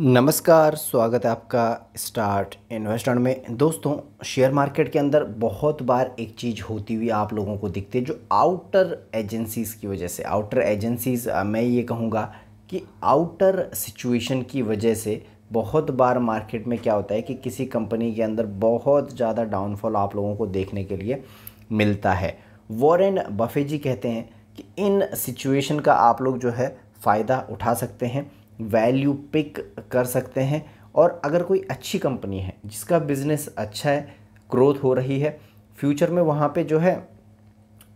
नमस्कार स्वागत है आपका स्टार्ट इन्वेस्टमेंट में दोस्तों शेयर मार्केट के अंदर बहुत बार एक चीज़ होती हुई आप लोगों को दिखती है जो आउटर एजेंसीज़ की वजह से आउटर एजेंसीज़ मैं ये कहूँगा कि आउटर सिचुएशन की वजह से बहुत बार मार्केट में क्या होता है कि किसी कंपनी के अंदर बहुत ज़्यादा डाउनफॉल आप लोगों को देखने के लिए मिलता है वॉरेन बफे जी कहते हैं कि इन सिचुएशन का आप लोग जो है फ़ायदा उठा सकते हैं वैल्यू पिक कर सकते हैं और अगर कोई अच्छी कंपनी है जिसका बिज़नेस अच्छा है ग्रोथ हो रही है फ्यूचर में वहाँ पे जो है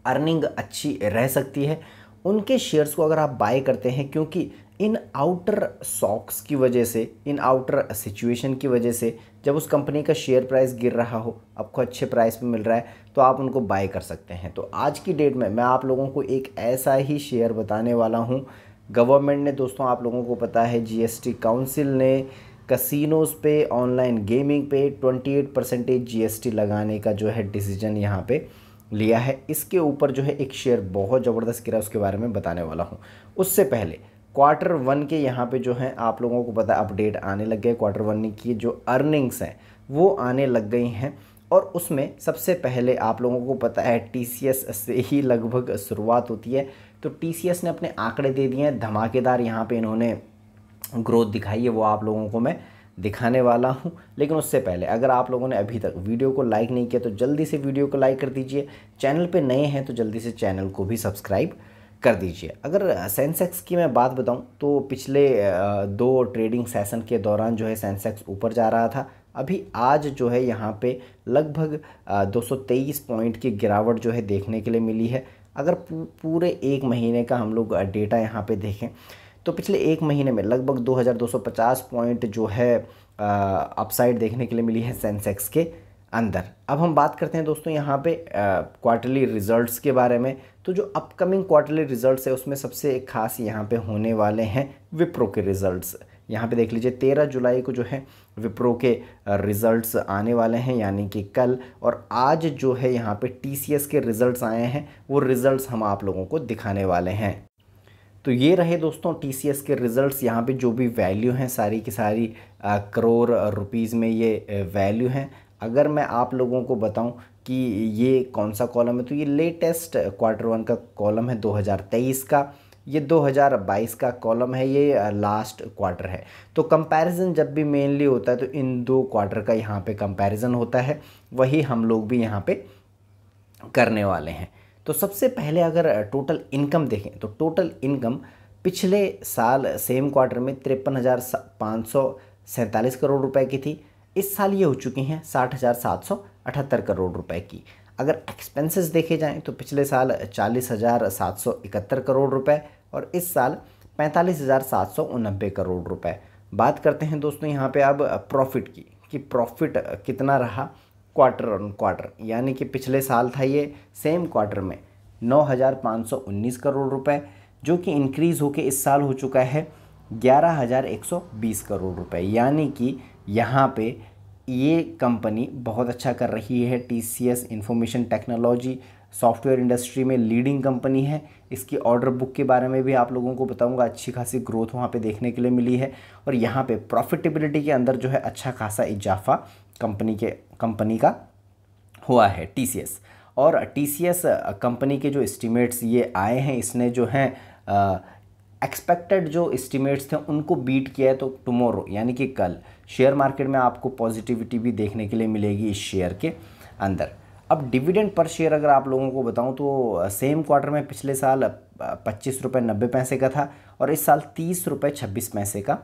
अर्निंग अच्छी रह सकती है उनके शेयर्स को अगर आप बाय करते हैं क्योंकि इन आउटर सॉक्स की वजह से इन आउटर सिचुएशन की वजह से जब उस कंपनी का शेयर प्राइस गिर रहा हो आपको अच्छे प्राइस पे मिल रहा है तो आप उनको बाय कर सकते हैं तो आज की डेट में मैं आप लोगों को एक ऐसा ही शेयर बताने वाला हूँ गवर्नमेंट ने दोस्तों आप लोगों को पता है जीएसटी काउंसिल ने कसिनोज़ पे ऑनलाइन गेमिंग पे 28 परसेंटेज जी लगाने का जो है डिसीजन यहाँ पे लिया है इसके ऊपर जो है एक शेयर बहुत ज़बरदस्त गिरा उसके बारे में बताने वाला हूँ उससे पहले क्वार्टर वन के यहाँ पे जो है आप लोगों को पता अपडेट आने लग गए क्वार्टर वन की जो अर्निंग्स हैं वो आने लग गई हैं और उसमें सबसे पहले आप लोगों को पता है टी से ही लगभग शुरुआत होती है तो टी ने अपने आंकड़े दे दिए हैं धमाकेदार यहाँ पे इन्होंने ग्रोथ दिखाई है वो आप लोगों को मैं दिखाने वाला हूँ लेकिन उससे पहले अगर आप लोगों ने अभी तक वीडियो को लाइक नहीं किया तो जल्दी से वीडियो को लाइक कर दीजिए चैनल पर नए हैं तो जल्दी से चैनल को भी सब्सक्राइब कर दीजिए अगर सेंसेक्स की मैं बात बताऊं तो पिछले दो ट्रेडिंग सेशन के दौरान जो है सेंसेक्स ऊपर जा रहा था अभी आज जो है यहाँ पे लगभग 223 पॉइंट की गिरावट जो है देखने के लिए मिली है अगर पूरे एक महीने का हम लोग डेटा यहाँ पे देखें तो पिछले एक महीने में लगभग 2250 पॉइंट जो है अपसाइड देखने के लिए मिली है सेंसेक्स के अंदर अब हम बात करते हैं दोस्तों यहाँ पे क्वार्टरली रिजल्ट्स के बारे में तो जो अपकमिंग क्वार्टरली रिजल्ट्स है उसमें सबसे खास यहाँ पे होने वाले हैं विप्रो के रिजल्ट्स यहाँ पे देख लीजिए तेरह जुलाई को जो है विप्रो के रिज़ल्ट्स आने वाले हैं यानी कि कल और आज जो है यहाँ पे टीसीएस के रिज़ल्ट्स आए हैं वो रिज़ल्ट्स हम आप लोगों को दिखाने वाले हैं तो ये रहे दोस्तों टी के रिज़ल्ट्स यहाँ पे जो भी वैल्यू हैं सारी की सारी करोड़ रुपीज़ में ये वैल्यू हैं अगर मैं आप लोगों को बताऊँ कि ये कौन सा कॉलम है तो ये लेटेस्ट क्वार्टर वन का कॉलम है दो का ये 2022 का कॉलम है ये लास्ट क्वार्टर है तो कंपैरिजन जब भी मेनली होता है तो इन दो क्वार्टर का यहाँ पे कंपैरिजन होता है वही हम लोग भी यहाँ पे करने वाले हैं तो सबसे पहले अगर टोटल इनकम देखें तो टोटल इनकम पिछले साल सेम क्वार्टर में तिरपन हज़ार पाँच सौ सैंतालीस करोड़ रुपए की थी इस साल ये हो चुकी हैं साठ हज़ार सात सौ अठहत्तर करोड़ रुपए की अगर एक्सपेंसेस देखे जाएँ तो पिछले साल चालीस हज़ार सात सौ इकहत्तर करोड़ रुपए और इस साल पैंतालीस हज़ार सात सौ उनबे करोड़ रुपए बात करते हैं दोस्तों यहाँ पे अब प्रॉफिट की कि प्रॉफिट कितना रहा क्वार्टर ऑन क्वार्टर यानी कि पिछले साल था ये सेम क्वार्टर में नौ हज़ार पाँच सौ उन्नीस करोड़ रुपए जो कि इंक्रीज़ होकर इस साल हो चुका है ग्यारह हज़ार एक सौ बीस करोड़ रुपए यानी कि यहाँ पे ये कंपनी बहुत अच्छा कर रही है T C S information technology software industry में लीडिंग कंपनी है इसकी ऑर्डर बुक के बारे में भी आप लोगों को बताऊंगा अच्छी खासी ग्रोथ वहाँ पे देखने के लिए मिली है और यहाँ पे प्रॉफिटेबिलिटी के अंदर जो है अच्छा खासा इजाफा कंपनी के कंपनी का हुआ है टी और टी कंपनी के जो इस्टीमेट्स ये आए हैं इसने जो है एक्सपेक्टेड जो एस्टिमेट्स थे उनको बीट किया है तो टुमोरो यानी कि कल शेयर मार्केट में आपको पॉजिटिविटी भी देखने के लिए मिलेगी इस शेयर के अंदर अब डिविडेंड पर शेयर अगर आप लोगों को बताऊं तो सेम क्वार्टर में पिछले साल पच्चीस रुपये नब्बे पैसे का था और इस साल तीस रुपये छब्बीस पैसे का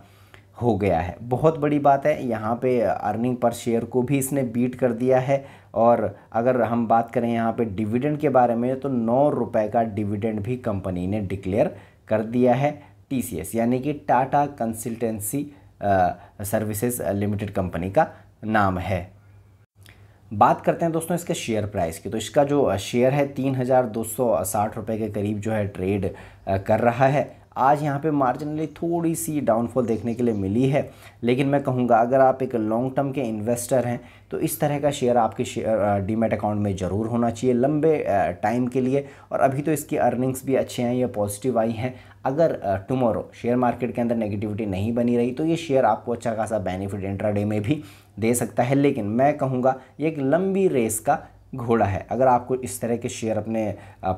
हो गया है बहुत बड़ी बात है यहाँ पे अर्निंग पर शेयर को भी इसने बीट कर दिया है और अगर हम बात करें यहाँ पे डिविडेंड के बारे में तो नौ रुपये का डिविडेंड भी कंपनी ने डिक्लेयर कर दिया है टी यानी कि Tata consultancy services limited company का नाम है बात करते हैं दोस्तों इसके शेयर प्राइस की तो इसका जो शेयर है तीन हज़ार दो सौ साठ रुपये के करीब जो है ट्रेड कर रहा है आज यहाँ पे मार्जिनली थोड़ी सी डाउनफॉल देखने के लिए मिली है लेकिन मैं कहूँगा अगर आप एक लॉन्ग टर्म के इन्वेस्टर हैं तो इस तरह का शेयर आपके शेयर डीमेट अकाउंट में ज़रूर होना चाहिए लंबे टाइम के लिए और अभी तो इसकी अर्निंग्स भी अच्छे हैं या पॉजिटिव आई हैं अगर टुमारो शेयर मार्केट के अंदर नेगेटिविटी नहीं बनी रही तो ये शेयर आपको अच्छा खासा बेनिफिट इंट्राडे में भी दे सकता है लेकिन मैं कहूँगा ये एक लंबी रेस का घोड़ा है अगर आपको इस तरह के शेयर अपने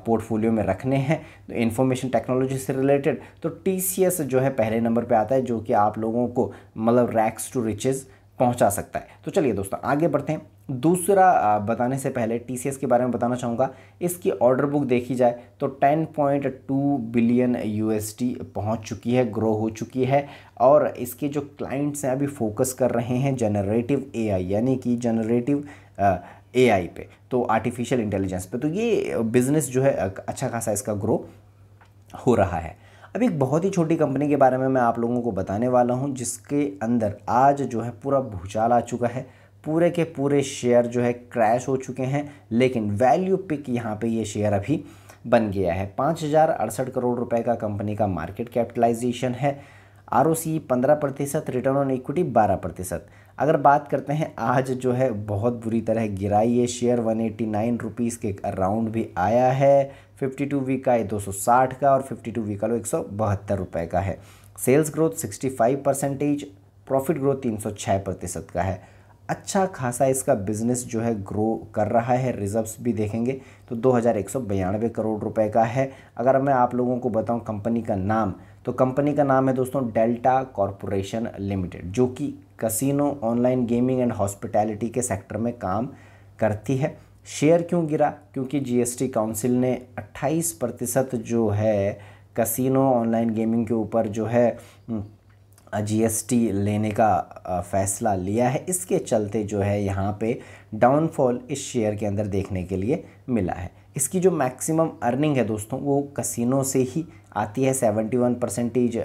पोर्टफोलियो में रखने हैं तो इन्फॉर्मेशन टेक्नोलॉजी से रिलेटेड तो टी जो है पहले नंबर पे आता है जो कि आप लोगों को मतलब रैक्स टू रिचेज़ पहुंचा सकता है तो चलिए दोस्तों आगे बढ़ते हैं दूसरा बताने से पहले टी के बारे में बताना चाहूँगा इसकी ऑर्डर बुक देखी जाए तो 10.2 बिलियन यूएसडी पहुँच चुकी है ग्रो हो चुकी है और इसके जो क्लाइंट्स हैं अभी फोकस कर रहे हैं जनरेटिव आई यानी कि जनरेटिव ए आई पे तो आर्टिफिशियल इंटेलिजेंस पे तो ये बिज़नेस जो है अच्छा खासा इसका ग्रो हो रहा है अब एक बहुत ही छोटी कंपनी के बारे में मैं आप लोगों को बताने वाला हूँ जिसके अंदर आज जो है पूरा भूचाल आ चुका है पूरे के पूरे शेयर जो है क्रैश हो चुके हैं लेकिन वैल्यू पिक यहाँ पे ये शेयर अभी बन गया है पाँच हज़ार अड़सठ करोड़ रुपए का कंपनी का मार्केट कैपिटलाइजेशन है आर ओ सी पंद्रह प्रतिशत रिटर्न ऑन इक्विटी बारह प्रतिशत अगर बात करते हैं आज जो है बहुत बुरी तरह गिराई ये share one eighty nine rupees के अराउंड भी आया है फिफ्टी टू वी का दो सौ साठ का और फिफ्टी टू वी का लो एक सौ बहत्तर रुपये का है sales growth sixty five percentage profit growth तीन सौ छः प्रतिशत का है अच्छा खासा इसका बिजनेस जो है ग्रो कर रहा है रिजर्व्स भी देखेंगे तो दो हज़ार एक सौ बयानवे करोड़ रुपए का है अगर मैं आप लोगों को बताऊं कंपनी का नाम तो कंपनी का नाम है दोस्तों डेल्टा कॉरपोरेशन लिमिटेड जो कि casino online gaming and hospitality के सेक्टर में काम करती है शेयर क्यों गिरा क्योंकि जीएसटी काउंसिल ने 28 प्रतिशत जो है कसिनो ऑनलाइन गेमिंग के ऊपर जो है जीएसटी लेने का फैसला लिया है इसके चलते जो है यहाँ पे डाउनफॉल इस शेयर के अंदर देखने के लिए मिला है इसकी जो मैक्सिमम अर्निंग है दोस्तों वो कसिनो से ही आती है 71 परसेंटेज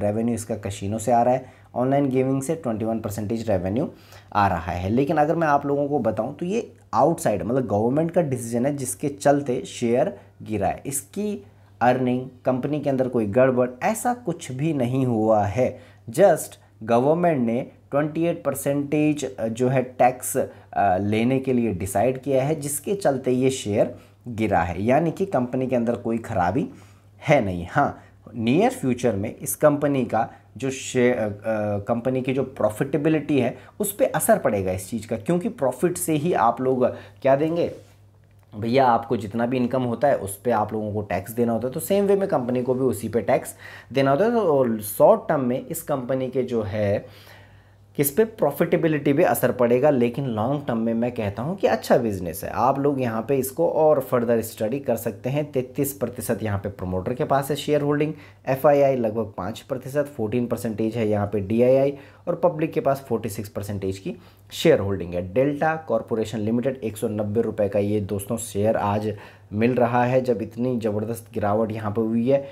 रेवेन्यू इसका कसिनो से आ रहा है ऑनलाइन गेमिंग से 21 परसेंटेज रेवेन्यू आ रहा है लेकिन अगर मैं आप लोगों को बताऊं तो ये आउटसाइड मतलब गवर्नमेंट का डिसीजन है जिसके चलते शेयर गिरा है इसकी अर्निंग कंपनी के अंदर कोई गड़बड़ ऐसा कुछ भी नहीं हुआ है जस्ट गवर्नमेंट ने 28 परसेंटेज जो है टैक्स लेने के लिए डिसाइड किया है जिसके चलते ये शेयर गिरा है यानी कि कंपनी के अंदर कोई खराबी है नहीं हाँ नियर फ्यूचर में इस कंपनी का जो कंपनी की जो प्रॉफिटेबिलिटी है उस पर असर पड़ेगा इस चीज़ का क्योंकि प्रॉफिट से ही आप लोग क्या देंगे भैया आपको जितना भी इनकम होता है उस पर आप लोगों को टैक्स देना होता है तो सेम वे में कंपनी को भी उसी पे टैक्स देना होता है तो शॉर्ट टर्म में इस कंपनी के जो है किस पे प्रॉफिटेबिलिटी पे असर पड़ेगा लेकिन लॉन्ग टर्म में मैं कहता हूँ कि अच्छा बिजनेस है आप लोग यहाँ पे इसको और फर्दर स्टडी कर सकते हैं तैतीस प्रतिशत यहाँ पे प्रमोटर के पास है शेयर होल्डिंग एफ लगभग पाँच प्रतिशत फोर्टीन परसेंटेज है यहाँ पे डी और पब्लिक के पास फोर्टी सिक्स परसेंटेज की शेयर होल्डिंग है डेल्टा कॉरपोरेशन लिमिटेड एक सौ का ये दोस्तों शेयर आज मिल रहा है जब इतनी ज़बरदस्त गिरावट यहाँ पर हुई है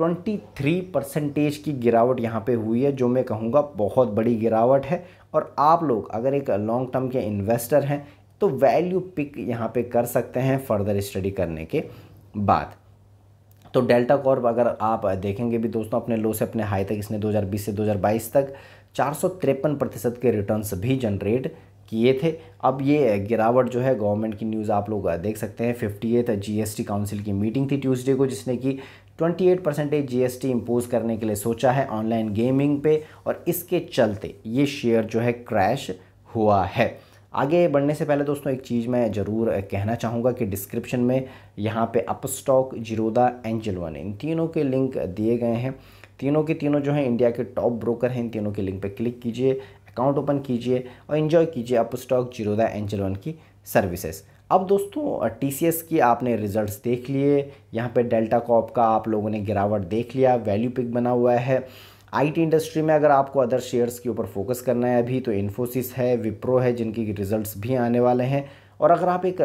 23 परसेंटेज की गिरावट यहाँ पे हुई है जो मैं कहूँगा बहुत बड़ी गिरावट है और आप लोग अगर एक लॉन्ग टर्म के इन्वेस्टर हैं तो वैल्यू पिक यहाँ पे कर सकते हैं फर्दर स्टडी करने के बाद तो डेल्टा कॉर्प अगर आप देखेंगे भी दोस्तों अपने लो से अपने हाई तक इसने 2020 से 2022 तक चार प्रतिशत के रिटर्न्स भी जनरेट किए थे अब ये गिरावट जो है गवर्नमेंट की न्यूज़ आप लोग देख सकते हैं फिफ्टी एथ जी काउंसिल की मीटिंग थी ट्यूसडे को जिसने कि 28 परसेंटेज जी इम्पोज करने के लिए सोचा है ऑनलाइन गेमिंग पे और इसके चलते ये शेयर जो है क्रैश हुआ है आगे बढ़ने से पहले दोस्तों एक चीज़ मैं ज़रूर कहना चाहूँगा कि डिस्क्रिप्शन में यहाँ पे अपस्टॉक जिरोदा एंजल वन इन तीनों के लिंक दिए गए हैं तीनों के तीनों जो हैं इंडिया के टॉप ब्रोकर हैं इन तीनों के लिंक पर क्लिक कीजिए अकाउंट ओपन कीजिए और इन्जॉय कीजिए अपस्टॉक जिरोदा एंजल वन की सर्विसेज अब दोस्तों टी की आपने रिजल्ट्स देख लिए यहाँ पे डेल्टा कॉप का आप लोगों ने गिरावट देख लिया वैल्यू पिक बना हुआ है आईटी इंडस्ट्री में अगर आपको अदर शेयर्स के ऊपर फोकस करना है अभी तो इन्फोसिस है विप्रो है जिनकी रिजल्ट्स भी आने वाले हैं और अगर आप एक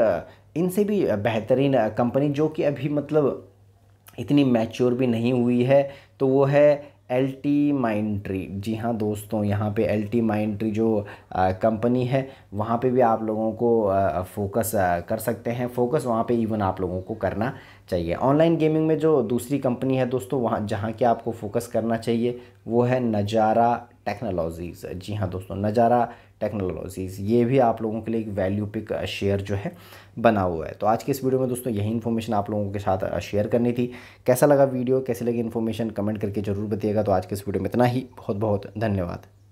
इनसे भी बेहतरीन कंपनी जो कि अभी मतलब इतनी मैच्योर भी नहीं हुई है तो वो है एल टी माइंड ट्री जी हाँ दोस्तों यहाँ पे एल टी माइंड ट्री जो कंपनी है वहाँ पे भी आप लोगों को फोकस कर सकते हैं फोकस वहाँ पे इवन आप लोगों को करना चाहिए ऑनलाइन गेमिंग में जो दूसरी कंपनी है दोस्तों वहाँ जहाँ के आपको फोकस करना चाहिए वो है नज़ारा टेक्नोलॉजीज़ जी हाँ दोस्तों नज़ारा टेक्नोलॉजीज़ ये भी आप लोगों के लिए एक वैल्यू पिक शेयर जो है बना हुआ है तो आज के इस वीडियो में दोस्तों यही इन्फॉर्मेशन आप लोगों के साथ शेयर करनी थी कैसा लगा वीडियो कैसी लगी इन्फॉर्मेशन कमेंट करके ज़रूर बताइएगा तो आज के इस वीडियो में इतना ही बहुत बहुत धन्यवाद